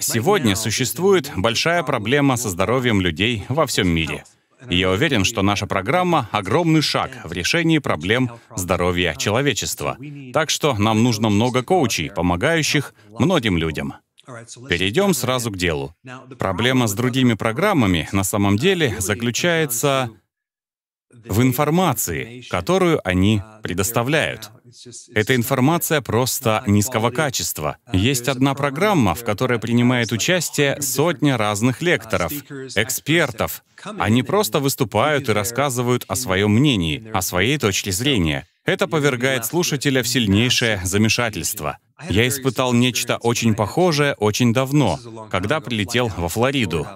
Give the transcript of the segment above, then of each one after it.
Сегодня существует большая проблема со здоровьем людей во всем мире. И я уверен, что наша программа — огромный шаг в решении проблем здоровья человечества. Так что нам нужно много коучей, помогающих многим людям. Перейдем сразу к делу. Проблема с другими программами на самом деле заключается в информации, которую они предоставляют. Эта информация просто низкого качества. Есть одна программа, в которой принимает участие сотня разных лекторов, экспертов. Они просто выступают и рассказывают о своем мнении, о своей точке зрения. Это повергает слушателя в сильнейшее замешательство. Я испытал нечто очень похожее очень давно, когда прилетел во Флориду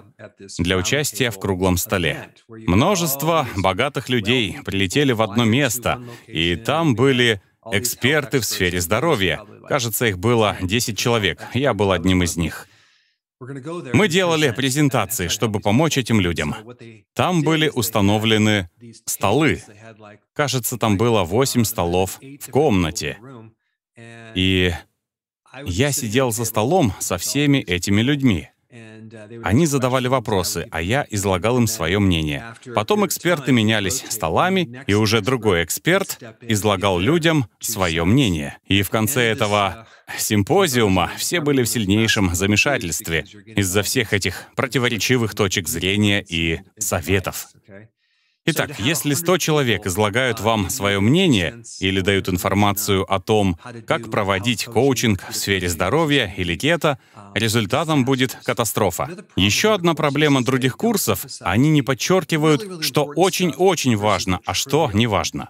для участия в круглом столе. Множество богатых людей прилетели в одно место, и там были эксперты в сфере здоровья. Кажется, их было 10 человек. Я был одним из них. Мы делали презентации, чтобы помочь этим людям. Там были установлены столы. Кажется, там было 8 столов в комнате. И я сидел за столом со всеми этими людьми. Uh, Они задавали вопросы, а я излагал им свое мнение. Потом эксперты менялись столами, и уже другой uh, эксперт излагал людям свое мнение. И в конце этого uh, симпозиума все были в сильнейшем замешательстве из-за всех этих противоречивых точек зрения и советов. Итак, если 100 человек излагают вам свое мнение или дают информацию о том, как проводить коучинг в сфере здоровья или кето, результатом будет катастрофа. Еще одна проблема других курсов — они не подчеркивают, что очень-очень важно, а что не важно.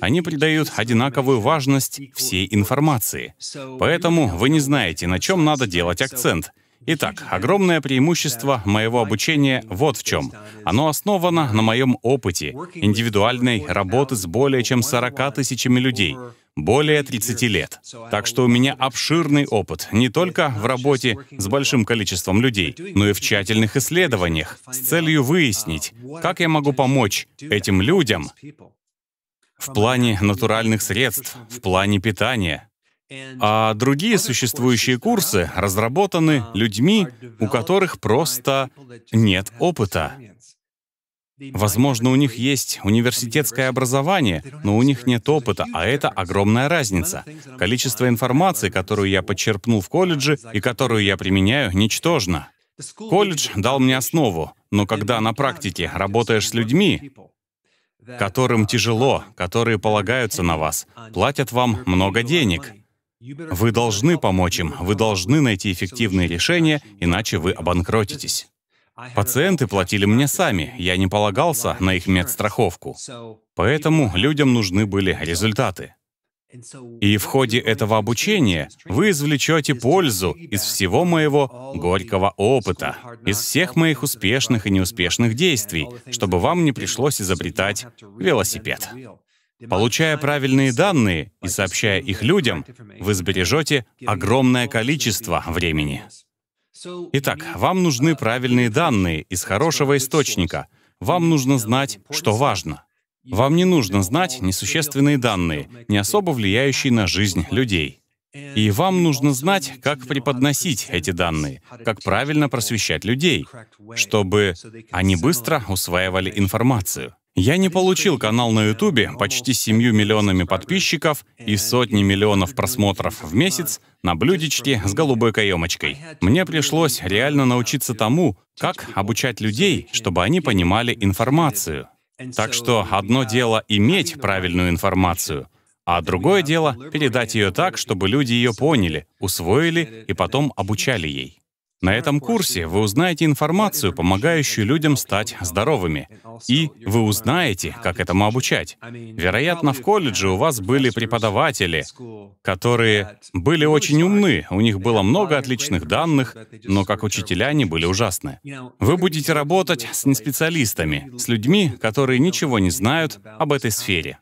Они придают одинаковую важность всей информации. Поэтому вы не знаете, на чем надо делать акцент — Итак, огромное преимущество моего обучения вот в чем. Оно основано на моем опыте, индивидуальной работы с более чем 40 тысячами людей, более 30 лет. Так что у меня обширный опыт не только в работе с большим количеством людей, но и в тщательных исследованиях с целью выяснить, как я могу помочь этим людям в плане натуральных средств, в плане питания, а другие существующие курсы разработаны um, людьми, у которых просто нет опыта. Возможно, у них есть университетское образование, но у них нет опыта, а это огромная разница. Количество информации, которую я подчерпнул в колледже и которую я применяю, ничтожно. Колледж дал мне основу, но когда на практике работаешь с людьми, которым uh, тяжело, которые полагаются на вас, платят вам много денег, вы должны помочь им, вы должны найти эффективные решения, иначе вы обанкротитесь. Пациенты платили мне сами, я не полагался на их медстраховку. Поэтому людям нужны были результаты. И в ходе этого обучения вы извлечете пользу из всего моего горького опыта, из всех моих успешных и неуспешных действий, чтобы вам не пришлось изобретать велосипед. Получая правильные данные и сообщая их людям, вы сбережете огромное количество времени. Итак, вам нужны правильные данные из хорошего источника. Вам нужно знать, что важно. Вам не нужно знать несущественные данные, не особо влияющие на жизнь людей. И вам нужно знать, как преподносить эти данные, как правильно просвещать людей, чтобы они быстро усваивали информацию. Я не получил канал на Ютубе почти 7 миллионами подписчиков и сотни миллионов просмотров в месяц на блюдечке с голубой каемочкой. Мне пришлось реально научиться тому, как обучать людей, чтобы они понимали информацию. Так что одно дело иметь правильную информацию, а другое дело передать ее так, чтобы люди ее поняли, усвоили и потом обучали ей. На этом курсе вы узнаете информацию, помогающую людям стать здоровыми. И вы узнаете, как этому обучать. Вероятно, в колледже у вас были преподаватели, которые были очень умны, у них было много отличных данных, но как учителя они были ужасны. Вы будете работать с неспециалистами, с людьми, которые ничего не знают об этой сфере.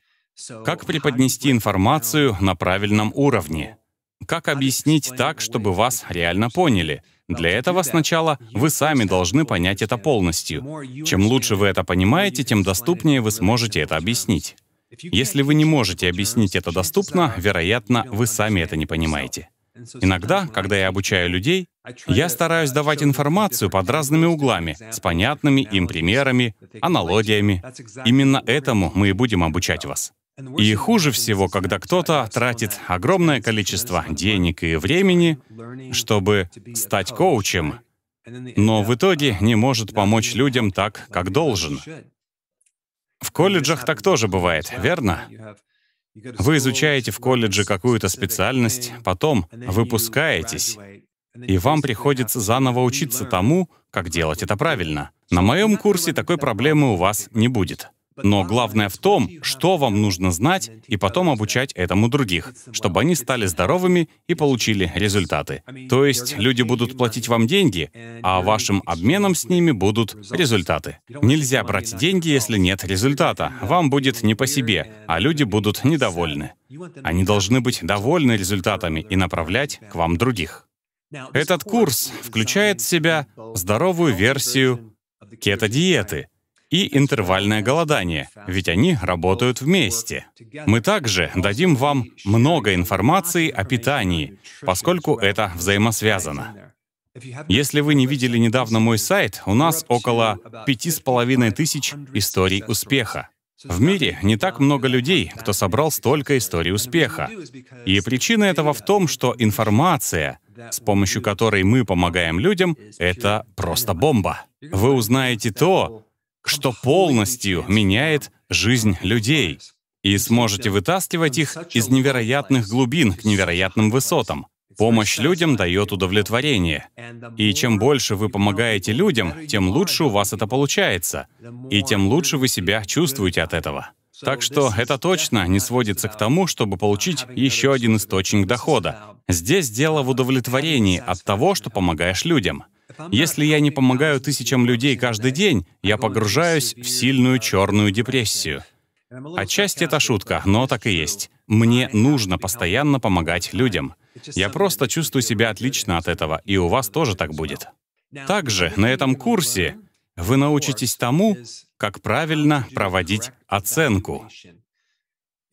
Как преподнести информацию на правильном уровне? Как объяснить так, чтобы вас реально поняли? Для этого сначала вы сами должны понять это полностью. Чем лучше вы это понимаете, тем доступнее вы сможете это объяснить. Если вы не можете объяснить это доступно, вероятно, вы сами это не понимаете. Иногда, когда я обучаю людей, я стараюсь давать информацию под разными углами, с понятными им примерами, аналогиями. Именно этому мы и будем обучать вас. И хуже всего, когда кто-то тратит огромное количество денег и времени, чтобы стать коучем, но в итоге не может помочь людям так, как должен. В колледжах так тоже бывает, верно? Вы изучаете в колледже какую-то специальность, потом выпускаетесь, и вам приходится заново учиться тому, как делать это правильно. На моем курсе такой проблемы у вас не будет. Но главное в том, что вам нужно знать и потом обучать этому других, чтобы они стали здоровыми и получили результаты. То есть люди будут платить вам деньги, а вашим обменом с ними будут результаты. Нельзя брать деньги, если нет результата. Вам будет не по себе, а люди будут недовольны. Они должны быть довольны результатами и направлять к вам других. Этот курс включает в себя здоровую версию кето-диеты — и интервальное голодание, ведь они работают вместе. Мы также дадим вам много информации о питании, поскольку это взаимосвязано. Если вы не видели недавно мой сайт, у нас около пяти с половиной тысяч историй успеха. В мире не так много людей, кто собрал столько историй успеха. И причина этого в том, что информация, с помощью которой мы помогаем людям, это просто бомба. Вы узнаете то, что полностью меняет жизнь людей и сможете вытаскивать их из невероятных глубин к невероятным высотам. Помощь людям дает удовлетворение. И чем больше вы помогаете людям, тем лучше у вас это получается, и тем лучше вы себя чувствуете от этого. Так что это точно не сводится к тому, чтобы получить еще один источник дохода. Здесь дело в удовлетворении от того, что помогаешь людям. Если я не помогаю тысячам людей каждый день, я погружаюсь в сильную черную депрессию. Отчасти это шутка, но так и есть. Мне нужно постоянно помогать людям. Я просто чувствую себя отлично от этого, и у вас тоже так будет. Также на этом курсе вы научитесь тому, как правильно проводить оценку.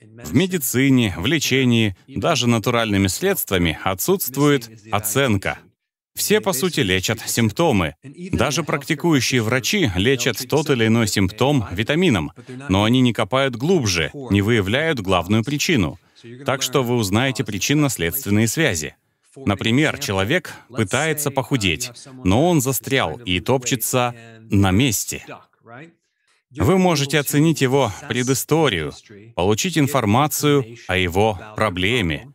В медицине, в лечении, даже натуральными следствиями отсутствует оценка — все, по сути, лечат симптомы. Даже практикующие врачи лечат тот или иной симптом витамином, но они не копают глубже, не выявляют главную причину. Так что вы узнаете причинно-следственные связи. Например, человек пытается похудеть, но он застрял и топчется на месте. Вы можете оценить его предысторию, получить информацию о его проблеме,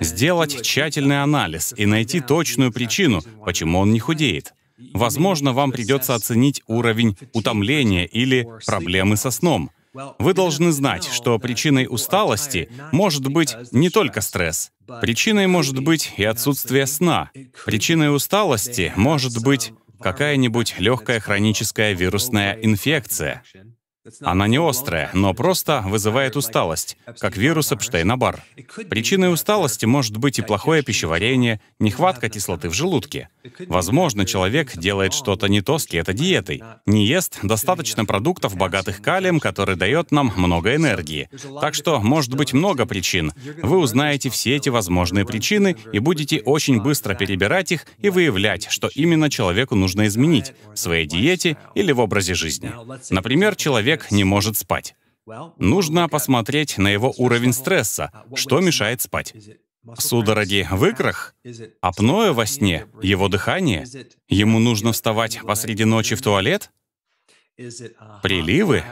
Сделать тщательный анализ и найти точную причину, почему он не худеет. Возможно, вам придется оценить уровень утомления или проблемы со сном. Вы должны знать, что причиной усталости может быть не только стресс. Причиной может быть и отсутствие сна. Причиной усталости может быть какая-нибудь легкая хроническая вирусная инфекция. Она не острая, но просто вызывает усталость, как вирус Эпштейна-Барр. Причиной усталости может быть и плохое пищеварение, нехватка кислоты в желудке — Возможно, человек делает что-то не то с кето-диетой, не ест достаточно продуктов, богатых калием, который дает нам много энергии. Так что может быть много причин. Вы узнаете все эти возможные причины и будете очень быстро перебирать их и выявлять, что именно человеку нужно изменить в своей диете или в образе жизни. Например, человек не может спать. Нужно посмотреть на его уровень стресса, что мешает спать. Судороги в икрах? Апноэ во сне? Его дыхание? Ему нужно вставать посреди ночи в туалет? Приливы?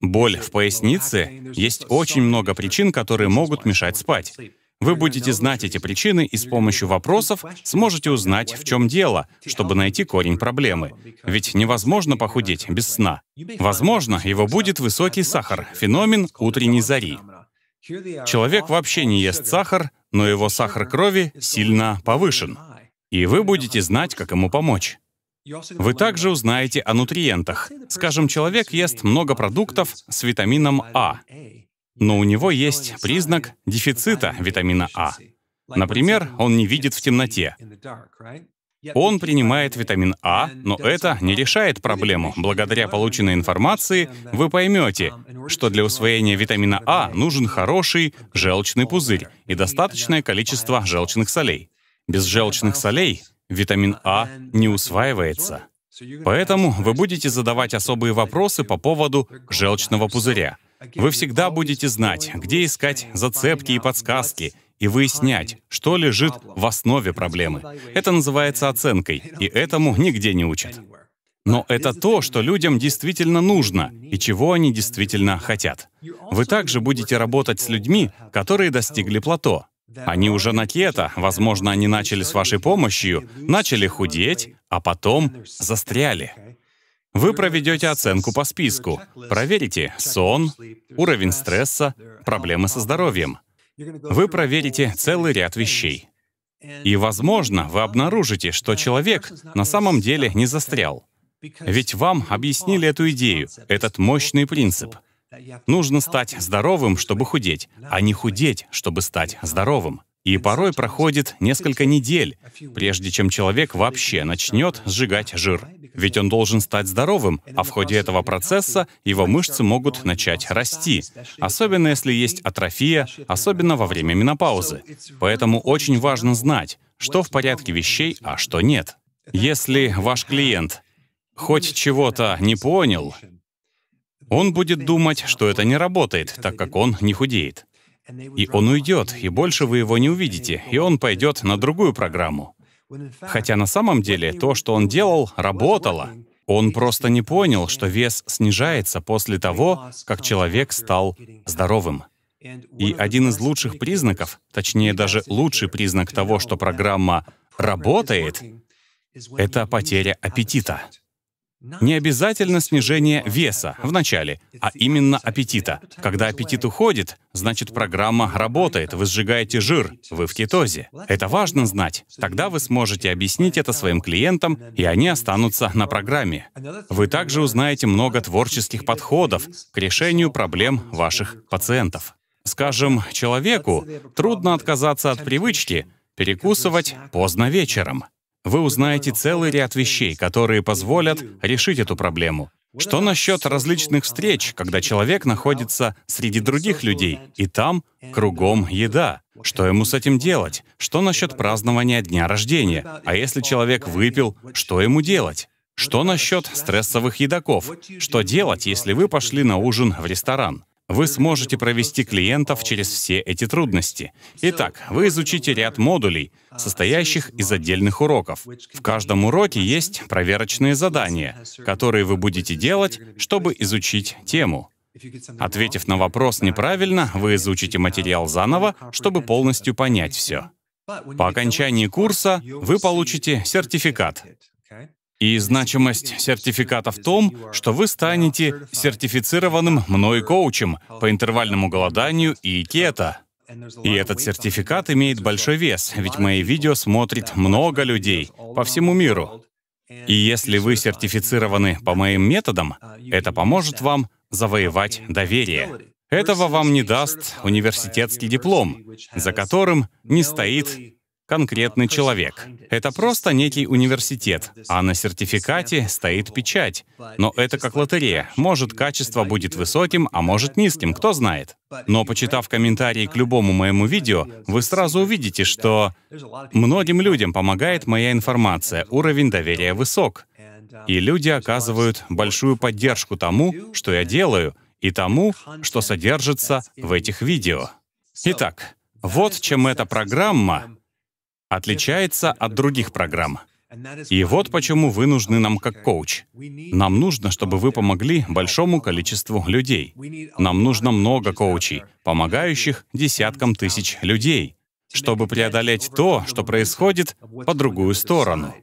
Боль в пояснице? Есть очень много причин, которые могут мешать спать. Вы будете знать эти причины и с помощью вопросов сможете узнать, в чем дело, чтобы найти корень проблемы. Ведь невозможно похудеть без сна. Возможно, его будет высокий сахар, феномен утренней зари. Человек вообще не ест сахар, но его сахар крови сильно повышен, и вы будете знать, как ему помочь. Вы также узнаете о нутриентах. Скажем, человек ест много продуктов с витамином А, но у него есть признак дефицита витамина А. Например, он не видит в темноте. Он принимает витамин А, но это не решает проблему. Благодаря полученной информации вы поймете, что для усвоения витамина А нужен хороший желчный пузырь и достаточное количество желчных солей. Без желчных солей витамин А не усваивается. Поэтому вы будете задавать особые вопросы по поводу желчного пузыря. Вы всегда будете знать, где искать зацепки и подсказки — и выяснять, что лежит в основе проблемы. Это называется оценкой, и этому нигде не учат. Но это то, что людям действительно нужно и чего они действительно хотят. Вы также будете работать с людьми, которые достигли плато. Они уже на кето, возможно, они начали с вашей помощью, начали худеть, а потом застряли. Вы проведете оценку по списку, проверите сон, уровень стресса, проблемы со здоровьем вы проверите целый ряд вещей. И, возможно, вы обнаружите, что человек на самом деле не застрял. Ведь вам объяснили эту идею, этот мощный принцип. Нужно стать здоровым, чтобы худеть, а не худеть, чтобы стать здоровым. И порой проходит несколько недель, прежде чем человек вообще начнет сжигать жир. Ведь он должен стать здоровым, а в ходе этого процесса его мышцы могут начать расти, особенно если есть атрофия, особенно во время менопаузы. Поэтому очень важно знать, что в порядке вещей, а что нет. Если ваш клиент хоть чего-то не понял, он будет думать, что это не работает, так как он не худеет. И он уйдет, и больше вы его не увидите, и он пойдет на другую программу. Хотя на самом деле то, что он делал, работало. Он просто не понял, что вес снижается после того, как человек стал здоровым. И один из лучших признаков, точнее даже лучший признак того, что программа работает, это потеря аппетита. Не обязательно снижение веса в начале, а именно аппетита. Когда аппетит уходит, значит программа работает, вы сжигаете жир, вы в кетозе. Это важно знать. Тогда вы сможете объяснить это своим клиентам, и они останутся на программе. Вы также узнаете много творческих подходов к решению проблем ваших пациентов. Скажем, человеку трудно отказаться от привычки перекусывать поздно вечером вы узнаете целый ряд вещей, которые позволят решить эту проблему. Что насчет различных встреч, когда человек находится среди других людей, и там кругом еда? Что ему с этим делать? Что насчет празднования дня рождения? А если человек выпил, что ему делать? Что насчет стрессовых едоков? Что делать, если вы пошли на ужин в ресторан? вы сможете провести клиентов через все эти трудности. Итак, вы изучите ряд модулей, состоящих из отдельных уроков. В каждом уроке есть проверочные задания, которые вы будете делать, чтобы изучить тему. Ответив на вопрос неправильно, вы изучите материал заново, чтобы полностью понять все. По окончании курса вы получите сертификат. И значимость сертификата в том, что вы станете сертифицированным мной коучем по интервальному голоданию и кето. И этот сертификат имеет большой вес, ведь мои видео смотрит много людей по всему миру. И если вы сертифицированы по моим методам, это поможет вам завоевать доверие. Этого вам не даст университетский диплом, за которым не стоит конкретный а, человек. Это просто некий университет, а на сертификате стоит печать. Но это как лотерея. Может, качество будет высоким, а может низким, кто знает. Но почитав комментарии к любому моему видео, вы сразу увидите, что многим людям помогает моя информация, уровень доверия высок. И люди оказывают большую поддержку тому, что я делаю, и тому, что содержится в этих видео. Итак, вот чем эта программа отличается от других программ. И вот почему вы нужны нам как коуч. Нам нужно, чтобы вы помогли большому количеству людей. Нам нужно много коучей, помогающих десяткам тысяч людей, чтобы преодолеть то, что происходит по другую сторону.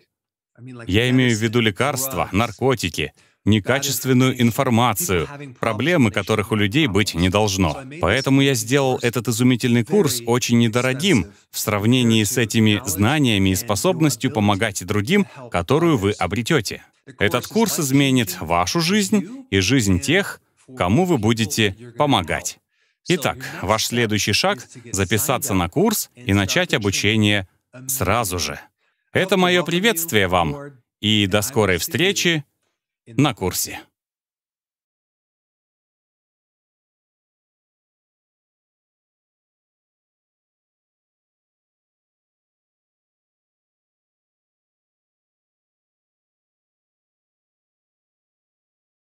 Я имею в виду лекарства, наркотики, некачественную информацию, проблемы которых у людей быть не должно. Поэтому я сделал этот изумительный курс очень недорогим в сравнении с этими знаниями и способностью помогать другим, которую вы обретете. Этот курс изменит вашу жизнь и жизнь тех, кому вы будете помогать. Итак, ваш следующий шаг — записаться на курс и начать обучение сразу же. Это мое приветствие вам, и до скорой встречи на курсе.